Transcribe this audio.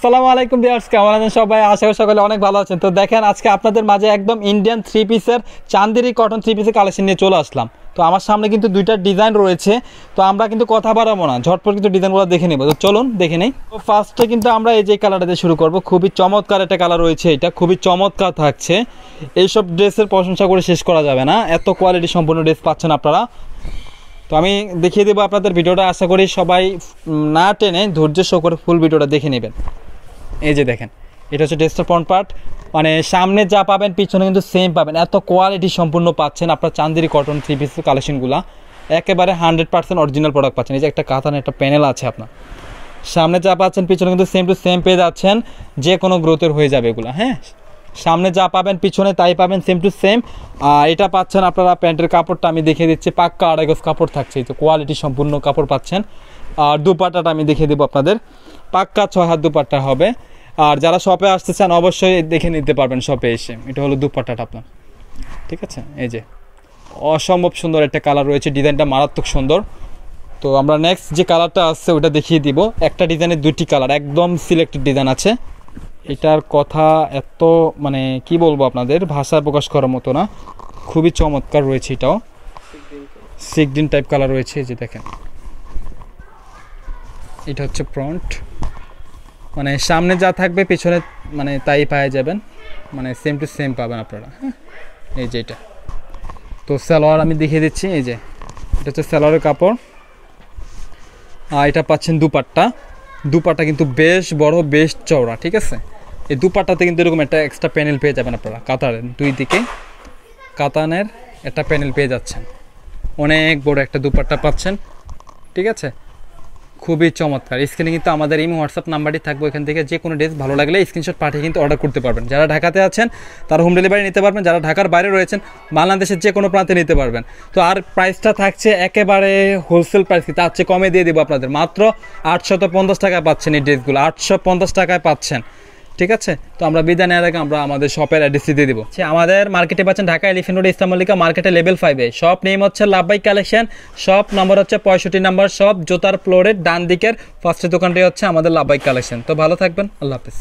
আসসালামু আলাইকুম বিয়ার্স কেমন আছেন সবাই আশা করি সকলে অনেক ভালো আছেন তো দেখেন আজকে আপনাদের মাঝে একদম ইন্ডিয়ান থ্রি পিসের চান্দেরি কটন থ্রি পিসের কালেকশন নিয়ে চলে আসলাম তো আমার সামনে কিন্তু দুইটা ডিজাইন রয়েছে তো আমরা কিন্তু কথা বাড়াবো না ঝটপট কিন্তু ডিজাইনগুলো দেখে নেবো তো চলুন দেখে নেই তো ফার্স্টে কিন্তু আমরা এই যে কালারটা দিয়ে শুরু করব খুবই চমৎকার একটা কালার রয়েছে এটা খুবই চমৎকার থাকছে এইসব ড্রেসের প্রশংসা করে শেষ করা যাবে না এত কোয়ালিটি সম্পূর্ণ ড্রেস পাচ্ছেন আপনারা তো আমি দেখিয়ে দেবো আপনাদের ভিডিওটা আশা করি সবাই না টেনে ধৈর্য শো করে ফুল ভিডিওটা দেখে নেবেন এই যে দেখেন এটা হচ্ছে ডেস্কটপ ফ্রন্ট পার্ট মানে সামনে যা পাবেন পিছনে কিন্তু সেম পাবেন এত কোয়ালিটি সম্পূর্ণ পাচ্ছেন আপনার চান্দিরি কটন থ্রি পিস কালেকশনগুলো একেবারে হান্ড্রেড পার্সেন্ট অরিজিনাল প্রোডাক্ট পাচ্ছেন এই যে একটা কাতান একটা প্যানেল আছে আপনার সামনে যা পাচ্ছেন পিছনে কিন্তু সেম টু সেম পেয়ে যাচ্ছেন যে কোনো গ্রোথের হয়ে যাবে এগুলো হ্যাঁ সামনে যা পাবেন পিছনে তাই পাবেন সেম টু সেম আর এটা পাচ্ছেন আপনারা প্যান্টের কাপড়টা আমি দেখিয়ে দিচ্ছি পাক্কা আড়াই গজ কাপড় থাকছে এই তো কোয়ালিটি সম্পূর্ণ কাপড় পাচ্ছেন আর দুপাটাটা আমি দেখিয়ে দেবো আপনাদের পাক্কা ছয় হাত দুপাটা হবে আর যারা শপে আসতে চান অবশ্যই দেখে নিতে পারবেন শপে এসে এটা হলো দুপাটাটা আপনার ঠিক আছে এই যে অসম্ভব সুন্দর একটা কালার রয়েছে ডিজাইনটা মারাত্মক সুন্দর তো আমরা নেক্সট যে কালারটা আসছে ওটা দেখিয়ে দিব একটা ডিজাইনের দুটি কালার একদম সিলেক্টেড ডিজাইন আছে এটার কথা এত মানে কি বলবো আপনাদের ভাষা প্রকাশ করার মতো না খুবই চমৎকার রয়েছে এটাও সিকডিন টাইপ কালার রয়েছে যে দেখেন এটা হচ্ছে ফ্রন্ট মানে সামনে যা থাকবে পেছনে মানে তাই পায়ে যাবেন মানে সেম টু সেম পাবেন আপনারা হ্যাঁ এই যে এটা তো স্যালোয়ার আমি দেখিয়ে দিচ্ছি এই যে এটা হচ্ছে স্যালোয়ারের কাপড় আর এটা পাচ্ছেন দুপাট্টা দুপাট্টা কিন্তু বেশ বড় বেশ চওড়া ঠিক আছে এই দুপাট্টাতে কিন্তু এরকম একটা এক্সট্রা প্যানেল পেয়ে যাবেন আপনারা কাতারের দুই দিকে কাতানের একটা প্যানেল পেয়ে যাচ্ছেন অনেক বড় একটা দুপাট্টা পাচ্ছেন ঠিক আছে খুবই চমৎকার স্ক্রিনে কিন্তু আমাদের এই হোয়াটসঅ্যাপ নাম্বারটি থাকবে এখান থেকে যে কোনো ড্রেস ভালো লাগলে স্ক্রিনশট পাঠিয়ে কিন্তু অর্ডার করতে পারবেন যারা ঢাকাতে আছেন তারা হোম ডেলিভারি নিতে পারবেন যারা ঢাকার বাইরে রয়েছেন বাংলাদেশের যে কোনো প্রান্তে নিতে পারবেন তো আর প্রাইসটা থাকছে একেবারে হোলসেল প্রাইস কি তার চেয়ে কমে দিয়ে দেবো আপনাদের মাত্র আটশত টাকায় পাচ্ছেন এই ড্রেসগুলো আটশো টাকায় পাচ্ছেন ঠিক আছে তো আমরা বিদায় নেওয়ার আগে আমরা আমাদের শপের অ্যাড্রেস দিয়ে সে আমাদের মার্কেটে পাচ্ছেন ঢাকা এলিফেন্ট রোড ইসলামলিকা মার্কেটে লেভেল ফাইভে শপ নেম হচ্ছে লাভবাই কালেকশন শপ নম্বর হচ্ছে পঁয়ষট্টি নম্বর শপ জোতার ফ্লোরের ডান দিকের ফার্স্ট দোকানটি হচ্ছে আমাদের লাভবাই কালেকশন তো ভালো থাকবেন আল্লাহ হাফিজ